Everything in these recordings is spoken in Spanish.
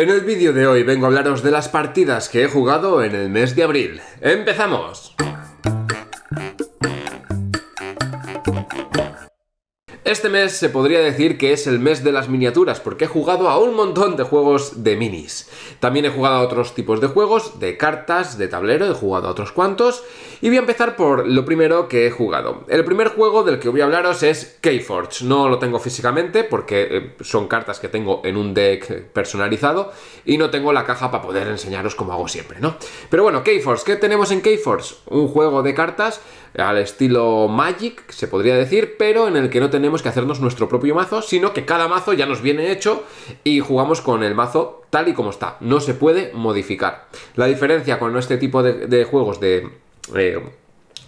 En el vídeo de hoy vengo a hablaros de las partidas que he jugado en el mes de abril. ¡Empezamos! Este mes se podría decir que es el mes de las miniaturas, porque he jugado a un montón de juegos de minis. También he jugado a otros tipos de juegos, de cartas, de tablero, he jugado a otros cuantos. Y voy a empezar por lo primero que he jugado. El primer juego del que voy a hablaros es Keyforge. No lo tengo físicamente, porque eh, son cartas que tengo en un deck personalizado, y no tengo la caja para poder enseñaros como hago siempre, ¿no? Pero bueno, Keyforge, ¿qué tenemos en Keyforge? Un juego de cartas al estilo Magic, se podría decir, pero en el que no tenemos que hacernos nuestro propio mazo, sino que cada mazo ya nos viene hecho y jugamos con el mazo tal y como está. No se puede modificar. La diferencia con este tipo de, juegos de... Eh,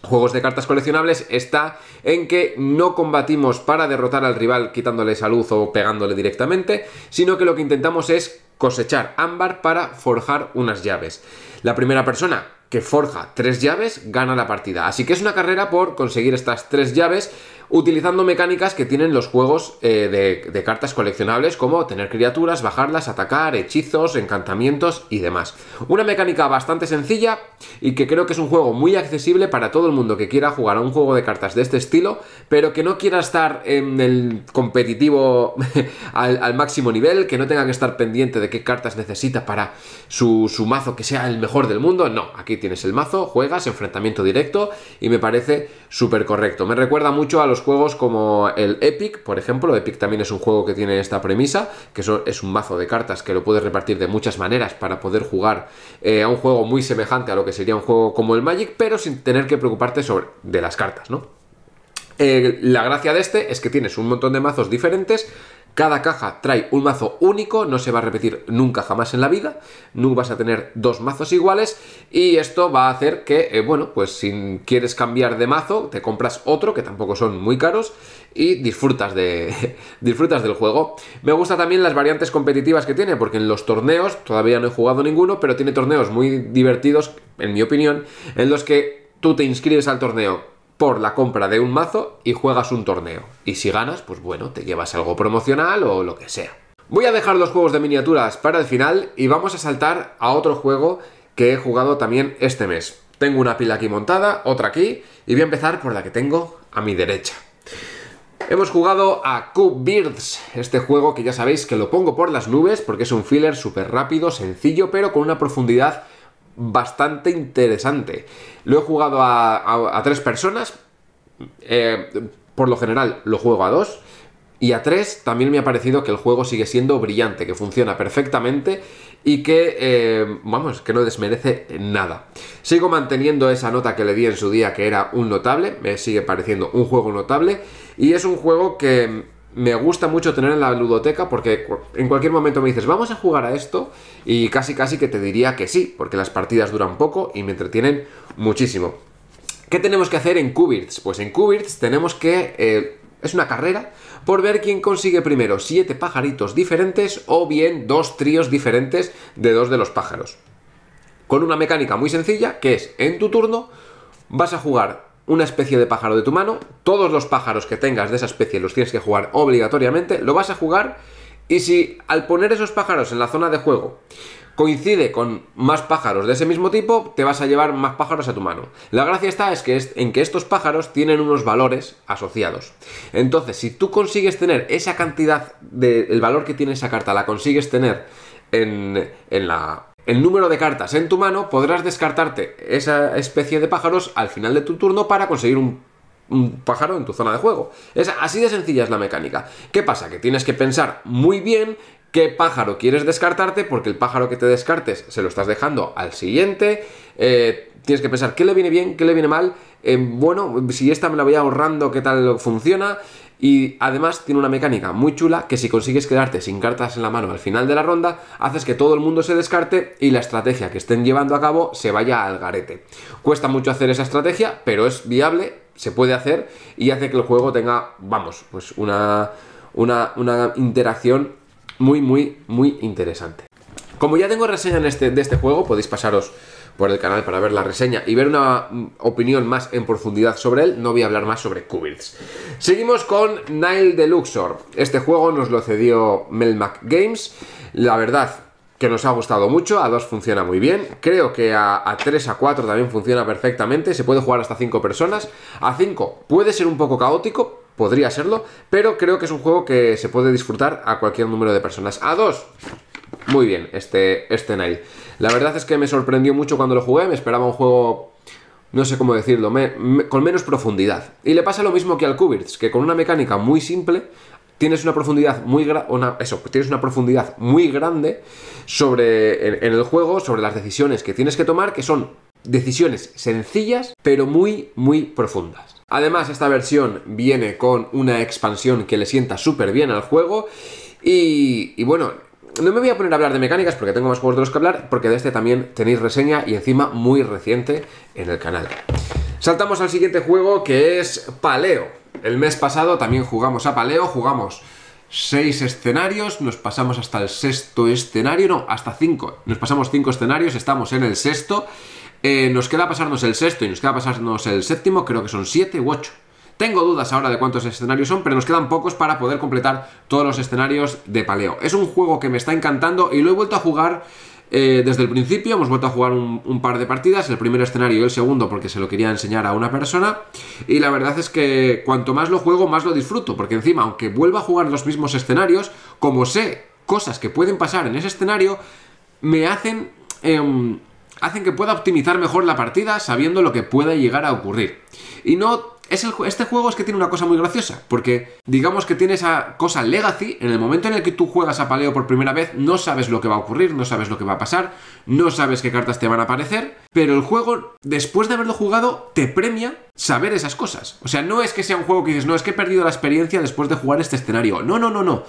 juegos de cartas coleccionables está en que no combatimos para derrotar al rival quitándole salud o pegándole directamente, sino que lo que intentamos es cosechar ámbar para forjar unas llaves. La primera persona que forja tres llaves gana la partida. Así que es una carrera por conseguir estas tres llaves utilizando mecánicas que tienen los juegos eh, de, cartas coleccionables, como tener criaturas, bajarlas, atacar, hechizos, encantamientos y demás. Una mecánica bastante sencilla y que creo que es un juego muy accesible para todo el mundo que quiera jugar a un juego de cartas de este estilo, pero que no quiera estar en el competitivo al, máximo nivel, que no tenga que estar pendiente de qué cartas necesita para su mazo que sea el mejor del mundo. No, aquí tienes el mazo, juegas, enfrentamiento directo y me parece súper correcto. Me recuerda mucho a los juegos como el Epic, por ejemplo. Epic también es un juego que tiene esta premisa, que es un mazo de cartas que lo puedes repartir de muchas maneras para poder jugar eh, a un juego muy semejante a lo que sería un juego como el Magic, pero sin tener que preocuparte sobre, de las cartas, ¿no? Eh, la gracia de este es que tienes un montón de mazos diferentes cada caja trae un mazo único, no se va a repetir nunca jamás en la vida, no vas a tener dos mazos iguales y esto va a hacer que, eh, bueno, pues si quieres cambiar de mazo, te compras otro, que tampoco son muy caros, y disfrutas, de, disfrutas del juego. Me gusta también las variantes competitivas que tiene, porque en los torneos, todavía no he jugado ninguno, pero tiene torneos muy divertidos, en mi opinión, en los que tú te inscribes al torneo por la compra de un mazo y juegas un torneo. Y si ganas, pues bueno, te llevas algo promocional o lo que sea. Voy a dejar los juegos de miniaturas para el final y vamos a saltar a otro juego que he jugado también este mes. Tengo una pila aquí montada, otra aquí, y voy a empezar por la que tengo a mi derecha. Hemos jugado a Cub birds este juego que ya sabéis que lo pongo por las nubes porque es un filler súper rápido, sencillo, pero con una profundidad bastante interesante. Lo he jugado a, tres personas. Eh, por lo general lo juego a dos. Y a tres también me ha parecido que el juego sigue siendo brillante, que funciona perfectamente y que, eh, vamos, que no desmerece nada. Sigo manteniendo esa nota que le di en su día, que era un notable, me sigue pareciendo un juego notable, y es un juego que me gusta mucho tener en la ludoteca porque en cualquier momento me dices, vamos a jugar a esto y casi casi que te diría que sí, porque las partidas duran poco y me entretienen muchísimo. ¿Qué tenemos que hacer en Cubits Pues en Cubits tenemos que... Eh, es una carrera por ver quién consigue primero siete pajaritos diferentes o bien dos tríos diferentes de dos de los pájaros. Con una mecánica muy sencilla que es, en tu turno vas a jugar una especie de pájaro de tu mano, todos los pájaros que tengas de esa especie los tienes que jugar obligatoriamente, lo vas a jugar y si al poner esos pájaros en la zona de juego coincide con más pájaros de ese mismo tipo, te vas a llevar más pájaros a tu mano. La gracia está es que es, en que estos pájaros tienen unos valores asociados. Entonces, si tú consigues tener esa cantidad del el valor que tiene esa carta, la consigues tener en, en la el número de cartas en tu mano, podrás descartarte esa especie de pájaros al final de tu turno para conseguir un, pájaro en tu zona de juego. Es así de sencilla es la mecánica. ¿Qué pasa? Que tienes que pensar muy bien qué pájaro quieres descartarte, porque el pájaro que te descartes se lo estás dejando al siguiente. Eh, tienes que pensar qué le viene bien, qué le viene mal. Eh, bueno, si esta me la voy ahorrando, qué tal funciona. Y además tiene una mecánica muy chula que si consigues quedarte sin cartas en la mano al final de la ronda, haces que todo el mundo se descarte y la estrategia que estén llevando a cabo se vaya al garete. Cuesta mucho hacer esa estrategia, pero es viable, se puede hacer y hace que el juego tenga, vamos, pues una, una, una interacción muy, muy, muy interesante. Como ya tengo reseña en este, de este juego, podéis pasaros por el canal para ver la reseña y ver una mm, opinión más en profundidad sobre él, no voy a hablar más sobre Qubits. Seguimos con Nile de Luxor. Este juego nos lo cedió Melmac Games. La verdad, que nos ha gustado mucho, a 2 funciona muy bien, creo que a, 3, a 4 también funciona perfectamente, se puede jugar hasta 5 personas, a 5 puede ser un poco caótico, podría serlo, pero creo que es un juego que se puede disfrutar a cualquier número de personas, a 2, muy bien, este, este Nile. La verdad es que me sorprendió mucho cuando lo jugué, me esperaba un juego, no sé cómo decirlo, con menos profundidad. Y le pasa lo mismo que al Cubits, que con una mecánica muy simple tienes una profundidad muy tienes una profundidad muy grande sobre en, el juego, sobre las decisiones que tienes que tomar, que son decisiones sencillas, pero muy, muy profundas. Además, esta versión viene con una expansión que le sienta súper bien al juego. y bueno, no me voy a poner a hablar de mecánicas porque tengo más juegos de los que hablar, porque de este también tenéis reseña y encima muy reciente en el canal. Saltamos al siguiente juego que es Paleo. El mes pasado también jugamos a Paleo, jugamos seis escenarios, nos pasamos hasta el sexto escenario, no, hasta cinco. Nos pasamos cinco escenarios, estamos en el sexto. Eh, nos queda pasarnos el sexto y nos queda pasarnos el séptimo, creo que son siete u ocho. Tengo dudas ahora de cuántos escenarios son, pero nos quedan pocos para poder completar todos los escenarios de paleo. Es un juego que me está encantando y lo he vuelto a jugar eh, desde el principio. Hemos vuelto a jugar un, par de partidas, el primer escenario y el segundo porque se lo quería enseñar a una persona. Y la verdad es que cuanto más lo juego, más lo disfruto, porque encima, aunque vuelva a jugar los mismos escenarios, como sé cosas que pueden pasar en ese escenario, me hacen... Em, hacen que pueda optimizar mejor la partida sabiendo lo que pueda llegar a ocurrir. Y no este juego es que tiene una cosa muy graciosa, porque digamos que tiene esa cosa legacy, en el momento en el que tú juegas a paleo por primera vez, no sabes lo que va a ocurrir, no sabes lo que va a pasar, no sabes qué cartas te van a aparecer, pero el juego, después de haberlo jugado, te premia saber esas cosas. O sea, no es que sea un juego que dices, no, es que he perdido la experiencia después de jugar este escenario. No, no, no, no.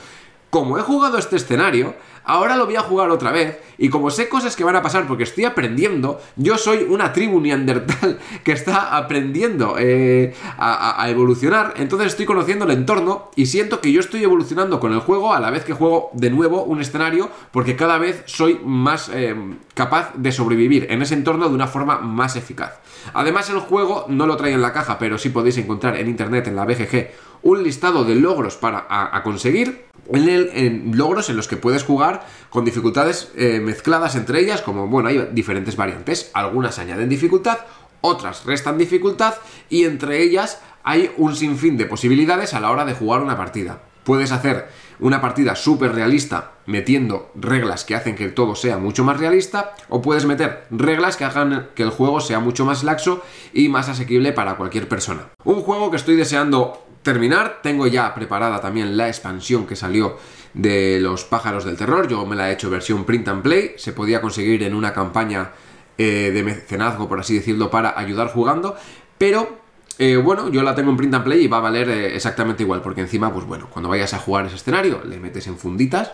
Como he jugado este escenario, Ahora lo voy a jugar otra vez y como sé cosas que van a pasar porque estoy aprendiendo, yo soy una tribu neandertal que está aprendiendo eh, a, evolucionar, entonces estoy conociendo el entorno y siento que yo estoy evolucionando con el juego a la vez que juego de nuevo un escenario porque cada vez soy más eh, capaz de sobrevivir en ese entorno de una forma más eficaz. Además el juego no lo trae en la caja, pero sí podéis encontrar en internet, en la BGG, un listado de logros para conseguir en, logros en los que puedes jugar con dificultades eh, mezcladas entre ellas, como bueno, hay diferentes variantes, algunas añaden dificultad, otras restan dificultad y entre ellas hay un sinfín de posibilidades a la hora de jugar una partida. Puedes hacer una partida súper realista metiendo reglas que hacen que todo sea mucho más realista o puedes meter reglas que hagan que el juego sea mucho más laxo y más asequible para cualquier persona. Un juego que estoy deseando terminar, tengo ya preparada también la expansión que salió de los pájaros del terror. Yo me la he hecho versión print and play. Se podía conseguir en una campaña eh, de mecenazgo, por así decirlo, para ayudar jugando. Pero eh, bueno, yo la tengo en print and play y va a valer eh, exactamente igual, porque encima, pues bueno, cuando vayas a jugar ese escenario, le metes en funditas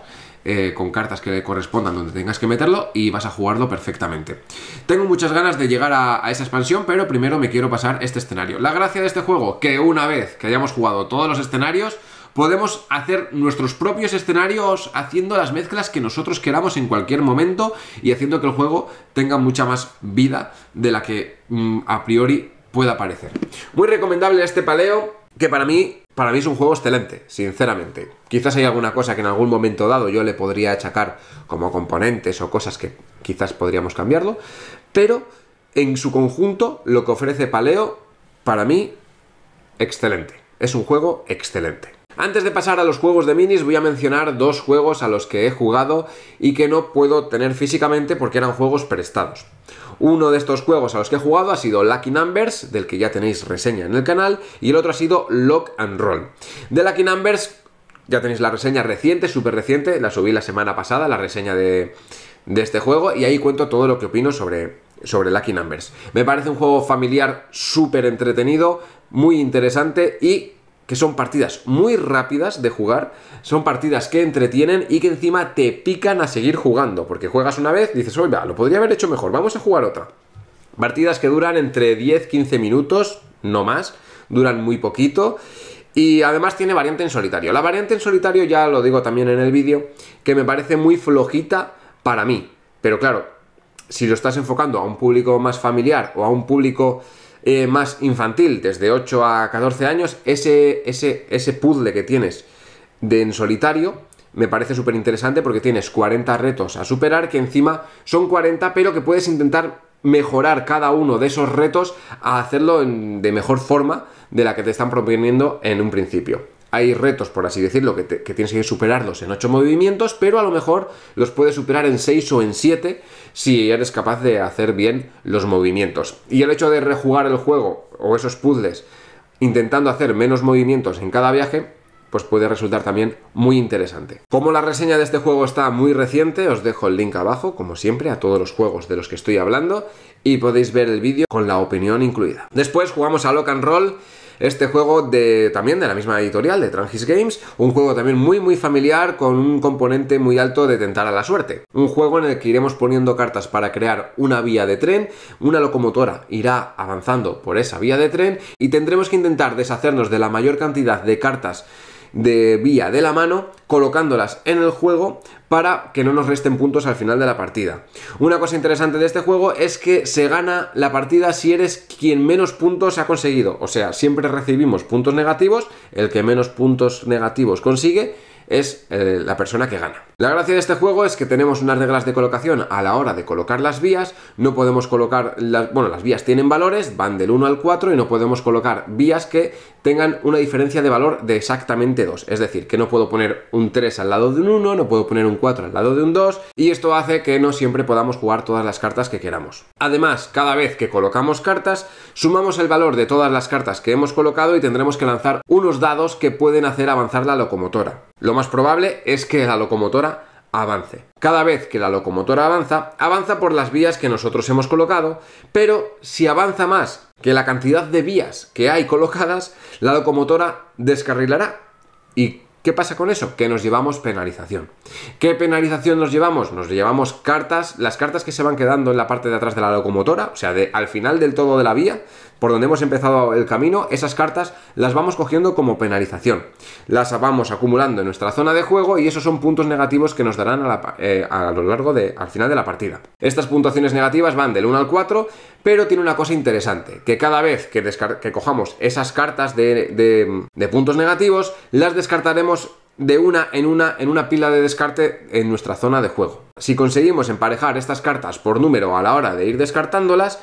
con cartas que le correspondan donde tengas que meterlo y vas a jugarlo perfectamente. Tengo muchas ganas de llegar a, a, esa expansión, pero primero me quiero pasar este escenario. La gracia de este juego, que una vez que hayamos jugado todos los escenarios, podemos hacer nuestros propios escenarios haciendo las mezclas que nosotros queramos en cualquier momento y haciendo que el juego tenga mucha más vida de la que mm, a priori pueda parecer. Muy recomendable este paleo que para mí, para mí es un juego excelente, sinceramente. Quizás hay alguna cosa que en algún momento dado yo le podría achacar como componentes o cosas que quizás podríamos cambiarlo, pero en su conjunto lo que ofrece Paleo, para mí, excelente. Es un juego excelente. Antes de pasar a los juegos de minis voy a mencionar dos juegos a los que he jugado y que no puedo tener físicamente porque eran juegos prestados. Uno de estos juegos a los que he jugado ha sido Lucky Numbers, del que ya tenéis reseña en el canal, y el otro ha sido Lock and Roll. De Lucky Numbers ya tenéis la reseña reciente, súper reciente, la subí la semana pasada, la reseña de, este juego, y ahí cuento todo lo que opino sobre, sobre Lucky Numbers. Me parece un juego familiar súper entretenido, muy interesante y que son partidas muy rápidas de jugar, son partidas que entretienen y que encima te pican a seguir jugando, porque juegas una vez, dices, oye, lo podría haber hecho mejor, vamos a jugar otra. Partidas que duran entre 10-15 minutos, no más, duran muy poquito. Y además tiene variante en solitario. La variante en solitario, ya lo digo también en el vídeo, que me parece muy flojita para mí. Pero claro, si lo estás enfocando a un público más familiar o a un público eh, más infantil, desde 8 a 14 años, ese, ese, ese puzzle que tienes de en solitario me parece súper interesante porque tienes 40 retos a superar, que encima son 40, pero que puedes intentar mejorar cada uno de esos retos a hacerlo de mejor forma de la que te están proponiendo en un principio hay retos, por así decirlo, que, tienes que superarlos en 8 movimientos, pero a lo mejor los puedes superar en 6 o en 7 si eres capaz de hacer bien los movimientos. Y el hecho de rejugar el juego o esos puzzles intentando hacer menos movimientos en cada viaje, pues puede resultar también muy interesante. Como la reseña de este juego está muy reciente, os dejo el link abajo, como siempre, a todos los juegos de los que estoy hablando y podéis ver el vídeo con la opinión incluida. Después jugamos a Lock and Roll este juego de, también de la misma editorial, de Trangis Games, un juego también muy muy familiar con un componente muy alto de tentar a la suerte. Un juego en el que iremos poniendo cartas para crear una vía de tren, una locomotora irá avanzando por esa vía de tren y tendremos que intentar deshacernos de la mayor cantidad de cartas de vía de la mano, colocándolas en el juego para que no nos resten puntos al final de la partida. Una cosa interesante de este juego es que se gana la partida si eres quien menos puntos ha conseguido. O sea, siempre recibimos puntos negativos, el que menos puntos negativos consigue es eh, la persona que gana. La gracia de este juego es que tenemos unas reglas de colocación a la hora de colocar las vías, no podemos colocar, las, bueno, las vías tienen valores, van del 1 al 4 y no podemos colocar vías que tengan una diferencia de valor de exactamente 2. Es decir, que no puedo poner un 3 al lado de un 1, no puedo poner un 4 al lado de un 2, y esto hace que no siempre podamos jugar todas las cartas que queramos. Además, cada vez que colocamos cartas, sumamos el valor de todas las cartas que hemos colocado y tendremos que lanzar unos dados que pueden hacer avanzar la locomotora. Lo más probable es que la locomotora avance. Cada vez que la locomotora avanza, avanza por las vías que nosotros hemos colocado, pero si avanza más que la cantidad de vías que hay colocadas, la locomotora descarrilará. ¿Y qué pasa con eso? Que nos llevamos penalización. ¿Qué penalización nos llevamos? Nos llevamos cartas, las cartas que se van quedando en la parte de atrás de la locomotora, o sea, al final del todo de la vía, por donde hemos empezado el camino, esas cartas las vamos cogiendo como penalización. Las vamos acumulando en nuestra zona de juego y esos son puntos negativos que nos darán a, eh, lo largo de, al final de la partida. Estas puntuaciones negativas van del 1 al 4, pero tiene una cosa interesante, que cada vez que, que cojamos esas cartas de, de puntos negativos, las descartaremos de una en una en una pila de descarte en nuestra zona de juego. Si conseguimos emparejar estas cartas por número a la hora de ir descartándolas,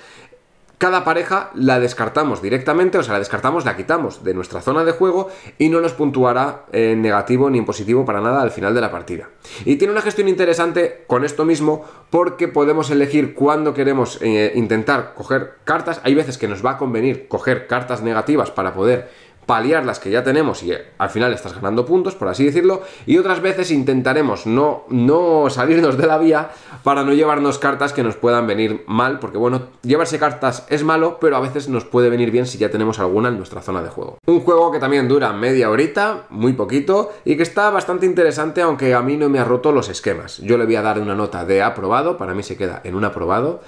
cada pareja la descartamos directamente, o sea, la descartamos, la quitamos de nuestra zona de juego y no nos puntuará en negativo ni en positivo para nada al final de la partida. Y tiene una gestión interesante con esto mismo porque podemos elegir cuándo queremos eh, intentar coger cartas. Hay veces que nos va a convenir coger cartas negativas para poder paliar las que ya tenemos y eh, al final estás ganando puntos, por así decirlo, y otras veces intentaremos no, no salirnos de la vía para no llevarnos cartas que nos puedan venir mal, porque bueno, llevarse cartas es malo, pero a veces nos puede venir bien si ya tenemos alguna en nuestra zona de juego. Un juego que también dura media horita, muy poquito, y que está bastante interesante, aunque a mí no me ha roto los esquemas. Yo le voy a dar una nota de aprobado, para mí se queda en un aprobado,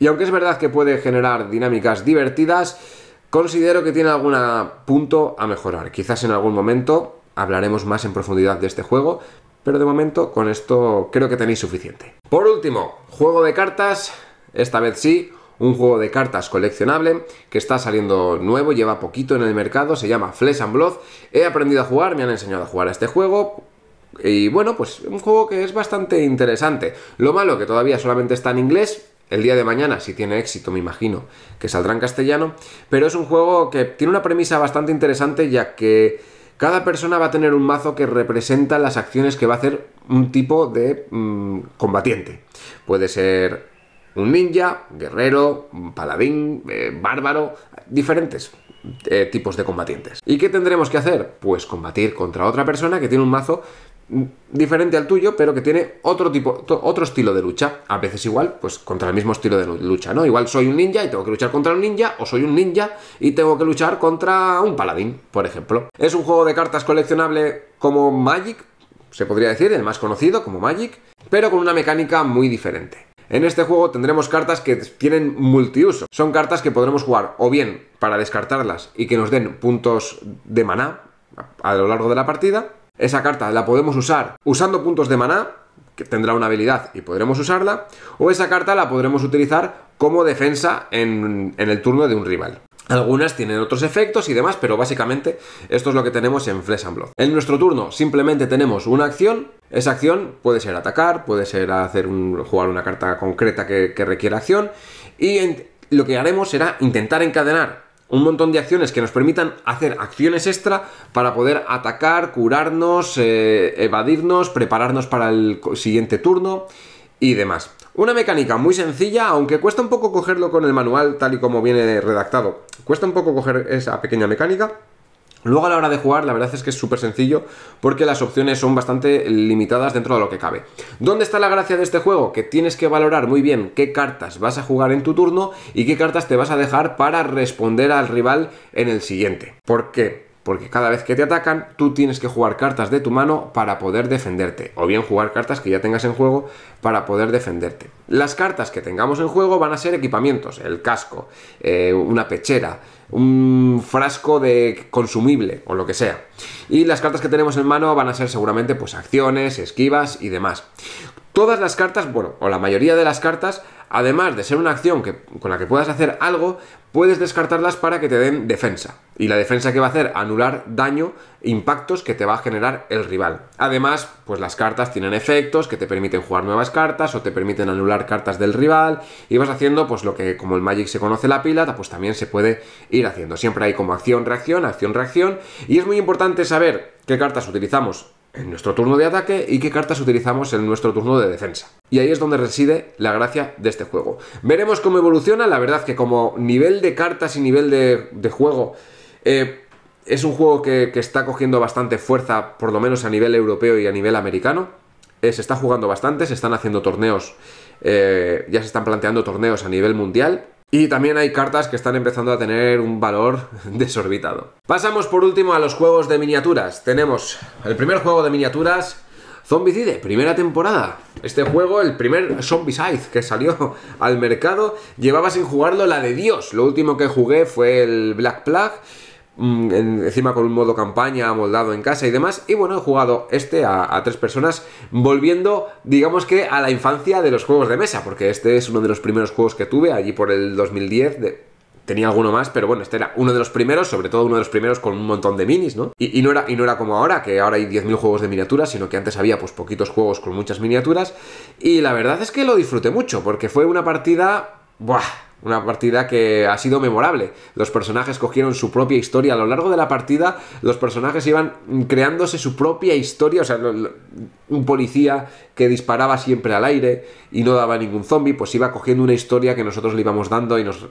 y aunque es verdad que puede generar dinámicas divertidas, Considero que tiene algún punto a mejorar. Quizás en algún momento hablaremos más en profundidad de este juego, pero de momento con esto creo que tenéis suficiente. Por último, juego de cartas, esta vez sí, un juego de cartas coleccionable que está saliendo nuevo, lleva poquito en el mercado, se llama Flesh and Blood. He aprendido a jugar, me han enseñado a jugar a este juego. Y bueno, pues un juego que es bastante interesante. Lo malo que todavía solamente está en inglés, el día de mañana, si tiene éxito, me imagino, que saldrá en castellano. Pero es un juego que tiene una premisa bastante interesante, ya que cada persona va a tener un mazo que representa las acciones que va a hacer un tipo de mm, combatiente. Puede ser un ninja, guerrero, paladín, eh, bárbaro, diferentes eh, tipos de combatientes. ¿Y qué tendremos que hacer? Pues combatir contra otra persona que tiene un mazo diferente al tuyo, pero que tiene otro tipo, otro estilo de lucha. A veces igual, pues contra el mismo estilo de lucha, ¿no? Igual soy un ninja y tengo que luchar contra un ninja, o soy un ninja y tengo que luchar contra un paladín, por ejemplo. Es un juego de cartas coleccionable como Magic, se podría decir, el más conocido como Magic, pero con una mecánica muy diferente. En este juego tendremos cartas que tienen multiuso. Son cartas que podremos jugar o bien para descartarlas y que nos den puntos de maná a lo largo de la partida, esa carta la podemos usar usando puntos de maná, que tendrá una habilidad y podremos usarla, o esa carta la podremos utilizar como defensa en, el turno de un rival. Algunas tienen otros efectos y demás, pero básicamente esto es lo que tenemos en Flesh and Blood. En nuestro turno simplemente tenemos una acción. Esa acción puede ser atacar, puede ser hacer un, jugar una carta concreta que, requiera acción. Y lo que haremos será intentar encadenar un montón de acciones que nos permitan hacer acciones extra para poder atacar, curarnos, eh, evadirnos, prepararnos para el siguiente turno y demás. Una mecánica muy sencilla, aunque cuesta un poco cogerlo con el manual tal y como viene redactado. Cuesta un poco coger esa pequeña mecánica, Luego a la hora de jugar, la verdad es que es súper sencillo porque las opciones son bastante limitadas dentro de lo que cabe. ¿Dónde está la gracia de este juego? Que tienes que valorar muy bien qué cartas vas a jugar en tu turno y qué cartas te vas a dejar para responder al rival en el siguiente. ¿Por qué? porque cada vez que te atacan tú tienes que jugar cartas de tu mano para poder defenderte, o bien jugar cartas que ya tengas en juego para poder defenderte. Las cartas que tengamos en juego van a ser equipamientos, el casco, eh, una pechera, un frasco de consumible o lo que sea. Y las cartas que tenemos en mano van a ser seguramente pues acciones, esquivas y demás. Todas las cartas, bueno, o la mayoría de las cartas, además de ser una acción que, con la que puedas hacer algo, puedes descartarlas para que te den defensa. Y la defensa que va a hacer, anular daño, impactos que te va a generar el rival. Además, pues las cartas tienen efectos que te permiten jugar nuevas cartas o te permiten anular cartas del rival. Y vas haciendo, pues lo que como el Magic se conoce la pila, pues también se puede ir haciendo. Siempre hay como acción, reacción, acción, reacción. Y es muy importante saber qué cartas utilizamos en nuestro turno de ataque y qué cartas utilizamos en nuestro turno de defensa. Y ahí es donde reside la gracia de este juego. Veremos cómo evoluciona, la verdad que como nivel de cartas y nivel de, juego... Eh, es un juego que, está cogiendo bastante fuerza, por lo menos a nivel europeo y a nivel americano. Eh, se está jugando bastante, se están haciendo torneos, eh, ya se están planteando torneos a nivel mundial. Y también hay cartas que están empezando a tener un valor desorbitado. Pasamos por último a los juegos de miniaturas. Tenemos el primer juego de miniaturas, Zombicide, primera temporada. Este juego, el primer Zombicide que salió al mercado, llevaba sin jugarlo la de Dios. Lo último que jugué fue el Black Plague Mm, encima con un modo campaña moldado en casa y demás. Y bueno, he jugado este a, tres personas, volviendo, digamos que, a la infancia de los juegos de mesa, porque este es uno de los primeros juegos que tuve allí por el 2010. Tenía alguno más, pero bueno, este era uno de los primeros, sobre todo uno de los primeros con un montón de minis, ¿no? Y, no, era, y no era como ahora, que ahora hay 10.000 juegos de miniaturas, sino que antes había pues poquitos juegos con muchas miniaturas. Y la verdad es que lo disfruté mucho, porque fue una partida... ¡Buah! Una partida que ha sido memorable. Los personajes cogieron su propia historia. A lo largo de la partida, los personajes iban creándose su propia historia. O sea, un policía que disparaba siempre al aire y no daba ningún zombie, pues iba cogiendo una historia que nosotros le íbamos dando y nos.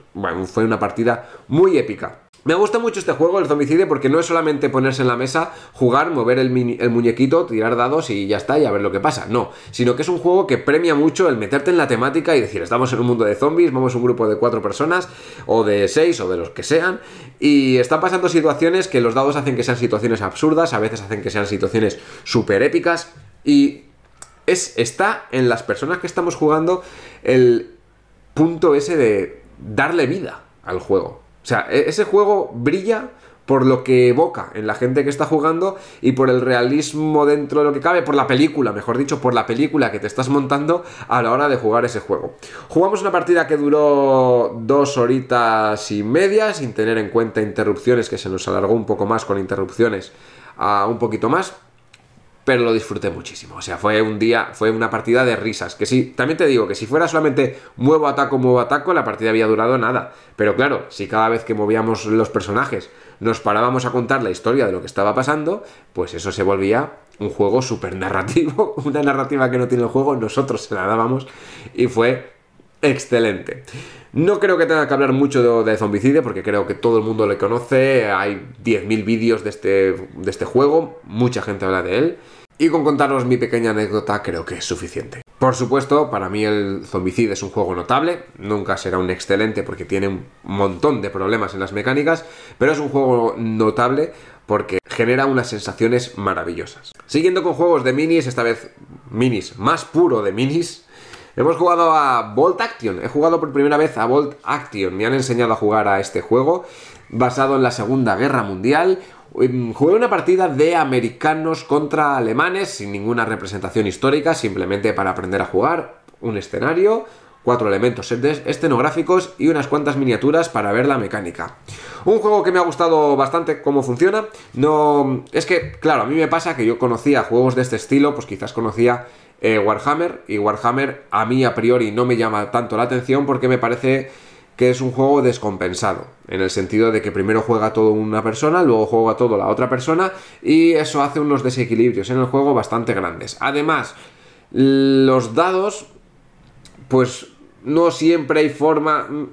fue una partida muy épica. Me gusta mucho este juego, el zombicide, porque no es solamente ponerse en la mesa, jugar, mover el, muñequito, tirar dados y ya está, y a ver lo que pasa. No, sino que es un juego que premia mucho el meterte en la temática y decir, estamos en un mundo de zombies, vamos un grupo de cuatro personas, o de seis, o de los que sean, y están pasando situaciones que los dados hacen que sean situaciones absurdas, a veces hacen que sean situaciones súper épicas, y es, está en las personas que estamos jugando el punto ese de darle vida al juego. O sea, e-, ese juego brilla por lo que evoca en la gente que está jugando y por el realismo dentro de lo que cabe, por la película, mejor dicho, por la película que te estás montando a la hora de jugar ese juego. Jugamos una partida que duró dos horitas y media, sin tener en cuenta interrupciones, que se nos alargó un poco más con interrupciones a un poquito más pero lo disfruté muchísimo. O sea, fue un día, fue una partida de risas. Que sí, también te digo que si fuera solamente muevo ataco, muevo ataco, la partida había durado nada. Pero claro, si cada vez que movíamos los personajes nos parábamos a contar la historia de lo que estaba pasando, pues eso se volvía un juego súper narrativo, una narrativa que no tiene el juego, nosotros se la dábamos y fue excelente. No creo que tenga que hablar mucho de, de Zombicide porque creo que todo el mundo le conoce, hay 10.000 vídeos de este, de este juego, mucha gente habla de él. Y con contaros mi pequeña anécdota creo que es suficiente. Por supuesto, para mí el Zombicide es un juego notable, nunca será un excelente porque tiene un montón de problemas en las mecánicas, pero es un juego notable porque genera unas sensaciones maravillosas. Siguiendo con juegos de minis, esta vez minis, más puro de minis, Hemos jugado a Volt Action. He jugado por primera vez a Volt Action. Me han enseñado a jugar a este juego basado en la Segunda Guerra Mundial. Em, jugué una partida de americanos contra alemanes sin ninguna representación histórica, simplemente para aprender a jugar, un escenario, cuatro elementos escenográficos y unas cuantas miniaturas para ver la mecánica. Un juego que me ha gustado bastante cómo funciona. No es que claro, a mí me pasa que yo conocía juegos de este estilo, pues quizás conocía eh, Warhammer y Warhammer a mí a priori no me llama tanto la atención porque me parece que es un juego descompensado, en el sentido de que primero juega todo una persona, luego juega todo la otra persona, y eso hace unos desequilibrios en el juego bastante grandes. Además, los dados, pues no siempre hay forma... Mm,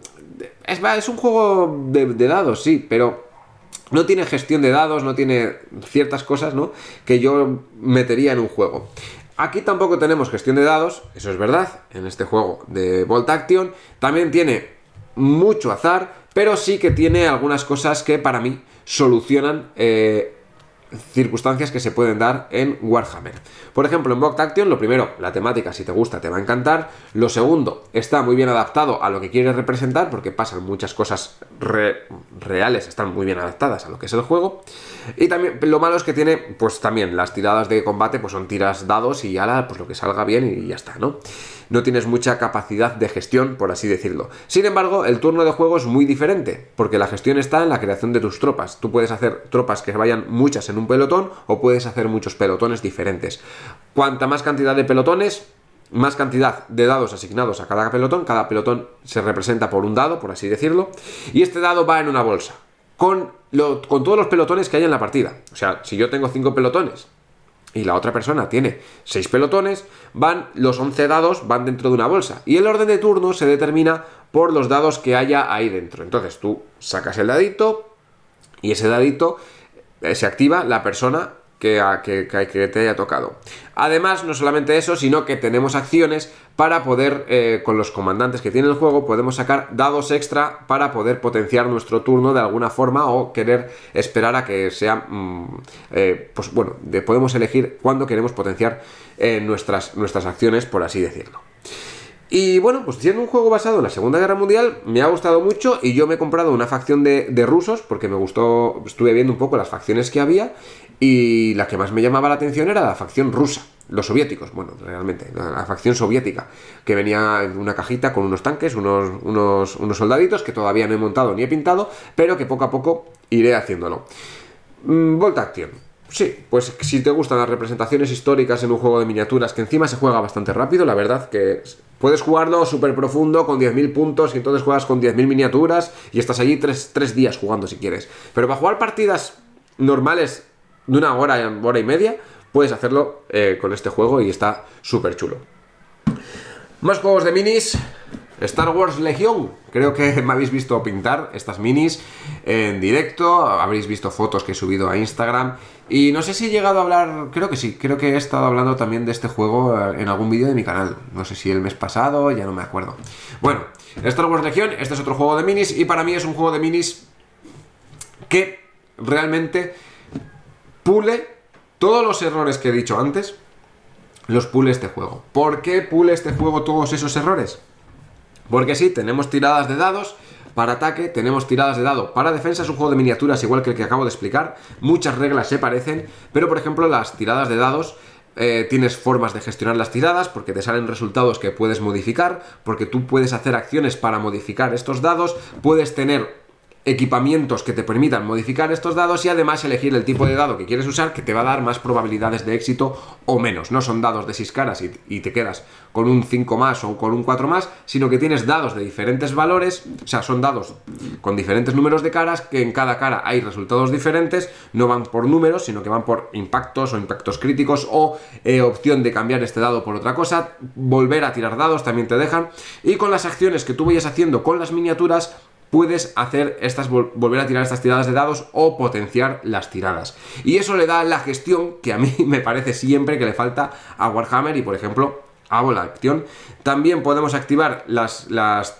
es, es un juego de, dados, sí, pero no tiene gestión de dados, no tiene ciertas cosas, ¿no? Que yo metería en un juego. Aquí tampoco tenemos gestión de dados, eso es verdad, en este juego de Volt Action. También tiene mucho azar, pero sí que tiene algunas cosas que para mí solucionan eh, circunstancias que se pueden dar en Warhammer. Por ejemplo, en box Action, lo primero, la temática, si te gusta, te va a encantar. Lo segundo, está muy bien adaptado a lo que quieres representar, porque pasan muchas cosas reales, están muy bien adaptadas a lo que es el juego. Y también, lo malo es que tiene, pues también, las tiradas de combate, pues son tiras dados y ala, pues lo que salga bien y ya está, ¿no? no tienes mucha capacidad de gestión, por así decirlo. Sin embargo, el turno de juego es muy diferente, porque la gestión está en la creación de tus tropas. Tú puedes hacer tropas que vayan muchas en un pelotón o puedes hacer muchos pelotones diferentes. Cuanta más cantidad de pelotones, más cantidad de dados asignados a cada pelotón. Cada pelotón se representa por un dado, por así decirlo. Y este dado va en una bolsa. Con, con todos los pelotones que hay en la partida. O sea, si yo tengo cinco pelotones y la otra persona tiene seis pelotones, van los 11 dados van dentro de una bolsa y el orden de turno se determina por los dados que haya ahí dentro. Entonces tú sacas el dadito y ese dadito eh, se activa la persona que, te haya tocado. Además, no solamente eso, sino que tenemos acciones para poder, eh, con los comandantes que tiene el juego, podemos sacar dados extra para poder potenciar nuestro turno de alguna forma o querer esperar a que sea, mm, eh, pues bueno, podemos elegir cuándo queremos potenciar eh, nuestras, nuestras acciones, por así decirlo. Y bueno, pues siendo un juego basado en la Segunda Guerra Mundial, me ha gustado mucho y yo me he comprado una facción de rusos porque me gustó, estuve viendo un poco las facciones que había y la que más me llamaba la atención era la facción rusa, los soviéticos, bueno, realmente, la facción soviética, que venía en una cajita con unos tanques, unos, soldaditos que todavía no he montado ni he pintado, pero que poco a poco iré haciéndolo. Mm, Volta Action. Sí, pues si te gustan las representaciones históricas en un juego de miniaturas, que encima se juega bastante rápido, la verdad que puedes jugarlo súper profundo con 10.000 puntos y entonces juegas con 10.000 miniaturas y estás allí 3 días jugando si quieres. Pero para jugar partidas normales de una hora, hora y media, puedes hacerlo eh, con este juego y está súper chulo. Más juegos de minis. Star Wars Legion. creo que me habéis visto pintar estas minis en directo, habréis visto fotos que he subido a Instagram y no sé si he llegado a hablar, creo que sí, creo que he estado hablando también de este juego eh, en algún vídeo de mi canal, no sé si el mes pasado, ya no me acuerdo. Bueno, Star Wars Legion. este es otro juego de minis y para mí es un juego de minis que realmente pule todos los errores que he dicho antes, los pule este juego. ¿Por qué pule este juego todos esos errores? Porque sí, tenemos tiradas de dados para ataque, tenemos tiradas de dado para defensa, es un juego de miniaturas igual que el que acabo de explicar, muchas reglas se parecen, pero por ejemplo las tiradas de dados eh, tienes formas de gestionar las tiradas porque te salen resultados que puedes modificar, porque tú puedes hacer acciones para modificar estos dados, puedes tener equipamientos que te permitan modificar estos dados y además elegir el tipo de dado que quieres usar que te va a dar más probabilidades de éxito o menos. No son dados de 6 caras y, te quedas con un 5 más o con un 4 más, sino que tienes dados de diferentes valores, o sea, son dados con diferentes números de caras, que en cada cara hay resultados diferentes, no van por números, sino que van por impactos o impactos críticos o eh, opción de cambiar este dado por otra cosa, volver a tirar dados también te dejan, y con las acciones que tú vayas haciendo con las miniaturas, puedes hacer estas, volver a tirar estas tiradas de dados o potenciar las tiradas. Y eso le da la gestión que a mí me parece siempre que le falta a Warhammer y, por ejemplo, a acción. También podemos activar las, las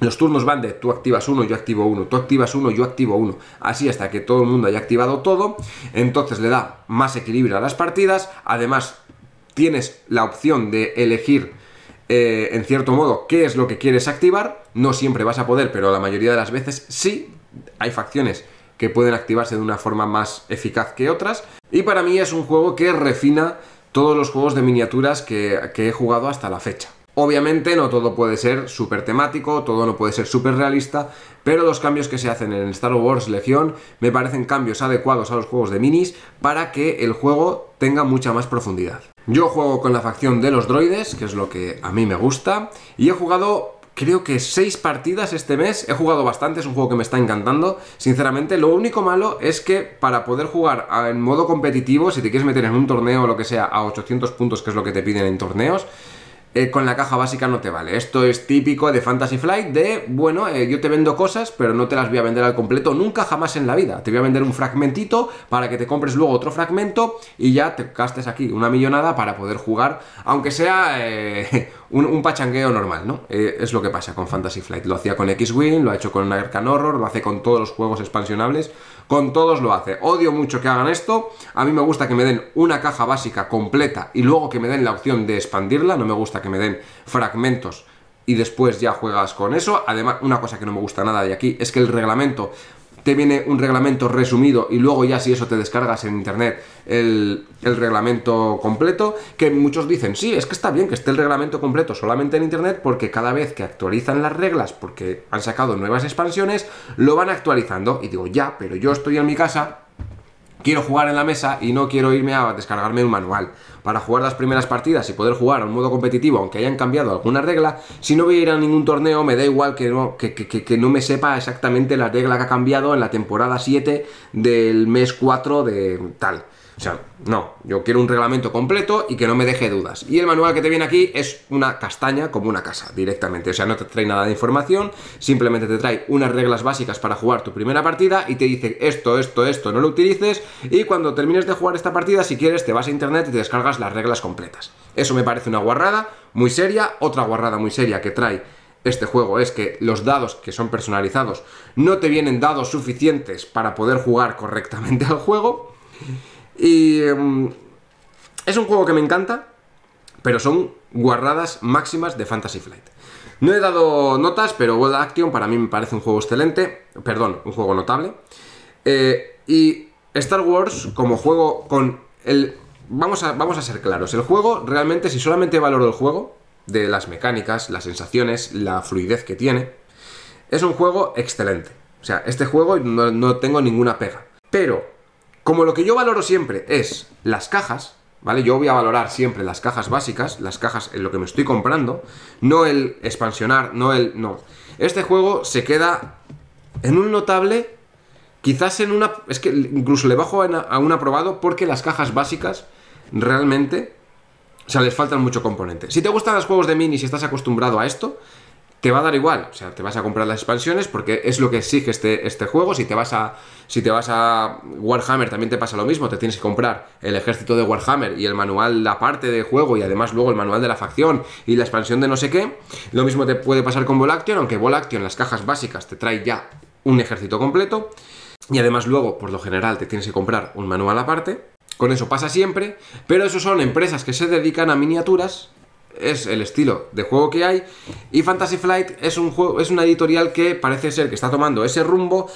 los turnos van de tú activas uno, yo activo uno, tú activas uno, yo activo uno. Así hasta que todo el mundo haya activado todo. Entonces le da más equilibrio a las partidas. Además, tienes la opción de elegir eh, en cierto modo, qué es lo que quieres activar. No siempre vas a poder, pero la mayoría de las veces sí. Hay facciones que pueden activarse de una forma más eficaz que otras. Y para mí es un juego que refina todos los juegos de miniaturas que he jugado hasta la fecha. Obviamente no todo puede ser súper temático, todo no puede ser súper realista, pero los cambios que se hacen en Star Wars Legion me parecen cambios adecuados a los juegos de minis para que el juego tenga mucha más profundidad. Yo juego con la facción de los droides, que es lo que a mí me gusta, y he jugado creo que 6 partidas este mes. He jugado bastante, es un juego que me está encantando. Sinceramente, lo único malo es que para poder jugar en modo competitivo, si te quieres meter en un torneo o lo que sea a 800 puntos, que es lo que te piden en torneos, eh, con la caja básica no te vale. Esto es típico de Fantasy Flight de, bueno, eh, yo te vendo cosas, pero no te las voy a vender al completo nunca jamás en la vida. Te voy a vender un fragmentito para que te compres luego otro fragmento y ya te gastes aquí una millonada para poder jugar, aunque sea eh, un, un, pachangueo normal, ¿no? es lo que pasa con Fantasy Flight. Lo hacía con X-Wing, lo ha hecho con Arcan Horror, lo hace con todos los juegos expansionables con todos lo hace. Odio mucho que hagan esto, a mí me gusta que me den una caja básica completa y luego que me den la opción de expandirla, no me gusta que me den fragmentos y después ya juegas con eso. Además, una cosa que no me gusta nada de aquí es que el reglamento te viene un reglamento resumido y luego ya si eso te descargas en internet el, reglamento completo, que muchos dicen, sí, es que está bien que esté el reglamento completo solamente en internet porque cada vez que actualizan las reglas, porque han sacado nuevas expansiones, lo van actualizando. Y digo, ya, pero yo estoy en mi casa quiero jugar en la mesa y no quiero irme a descargarme un manual. Para jugar las primeras partidas y poder jugar a un modo competitivo, aunque hayan cambiado alguna regla, si no voy a ir a ningún torneo, me da igual que no, no me sepa exactamente la regla que ha cambiado en la temporada 7 del mes 4 de tal. O sea, no, yo quiero un reglamento completo y que no me deje dudas. Y el manual que te viene aquí es una castaña como una casa, directamente. O sea, no te trae nada de información, simplemente te trae unas reglas básicas para jugar tu primera partida y te dice esto, esto, esto, no lo utilices. Y cuando termines de jugar esta partida, si quieres, te vas a internet y te descargas las reglas completas. Eso me parece una guarrada muy seria. Otra guarrada muy seria que trae este juego es que los dados que son personalizados no te vienen dados suficientes para poder jugar correctamente al juego. Y em, es un juego que me encanta, pero son guardadas máximas de Fantasy Flight. No he dado notas, pero World Action para mí me parece un juego excelente, perdón, un juego notable. Eh, y Star Wars como juego con el... Vamos a, vamos a ser claros, el juego realmente si solamente valoro el juego, de las mecánicas, las sensaciones, la fluidez que tiene, es un juego excelente. O sea, este juego no, no tengo ninguna pega. Pero como lo que yo valoro siempre es las cajas, ¿vale? Yo voy a valorar siempre las cajas básicas, las cajas en lo que me estoy comprando, no el expansionar, no el... no. Este juego se queda en un notable, quizás en una... es que incluso le bajo a un aprobado porque las cajas básicas realmente... O sea, les faltan mucho componente. Si te gustan los juegos de mini, si estás acostumbrado a esto, te va a dar igual. O sea, te vas a comprar las expansiones porque es lo que exige este, este juego. Si te, vas a, si te vas a Warhammer también te pasa lo mismo. Te tienes que comprar el ejército de Warhammer y el manual, la parte de juego y además luego el manual de la facción y la expansión de no sé qué. Lo mismo te puede pasar con Volaction, aunque Volaction, las cajas básicas, te trae ya un ejército completo. Y además luego, por lo general, te tienes que comprar un manual aparte. Con eso pasa siempre, pero eso son empresas que se dedican a miniaturas es el estilo de juego que hay. Y Fantasy Flight es, un juego, es una editorial que parece ser que está tomando ese rumbo.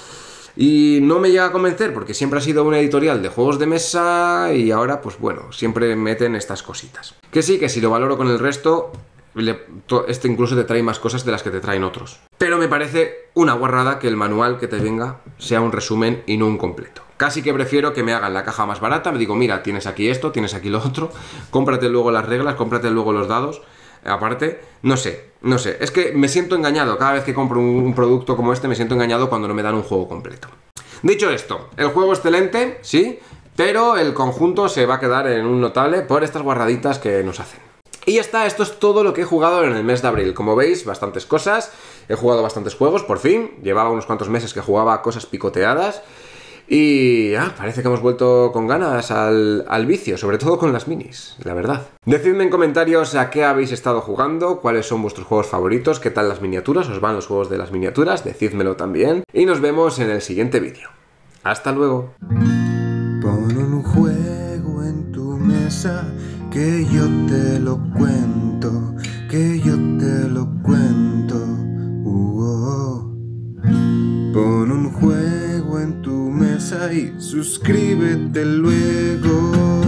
Y no me llega a convencer porque siempre ha sido una editorial de juegos de mesa y ahora pues bueno, siempre meten estas cositas. Que sí, que si lo valoro con el resto, este incluso te trae más cosas de las que te traen otros. Pero me parece una guarrada que el manual que te venga sea un resumen y no un completo. Casi que prefiero que me hagan la caja más barata, me digo, mira, tienes aquí esto, tienes aquí lo otro, cómprate luego las reglas, cómprate luego los dados. Aparte, no sé, no sé, es que me siento engañado, cada vez que compro un producto como este me siento engañado cuando no me dan un juego completo. Dicho esto, el juego excelente, sí, pero el conjunto se va a quedar en un notable por estas guardaditas que nos hacen. Y ya está, esto es todo lo que he jugado en el mes de abril. Como veis, bastantes cosas. He jugado bastantes juegos, por fin. Llevaba unos cuantos meses que jugaba cosas picoteadas. Y ah, parece que hemos vuelto con ganas al, vicio, sobre todo con las minis, la verdad. Decidme en comentarios a qué habéis estado jugando, cuáles son vuestros juegos favoritos, qué tal las miniaturas, os van los juegos de las miniaturas, decídmelo también. Y nos vemos en el siguiente vídeo. Hasta luego. un juego en tu mesa, que yo te lo cuento, que yo te lo cuento. Uh, oh, oh. Pon un juego y suscríbete luego.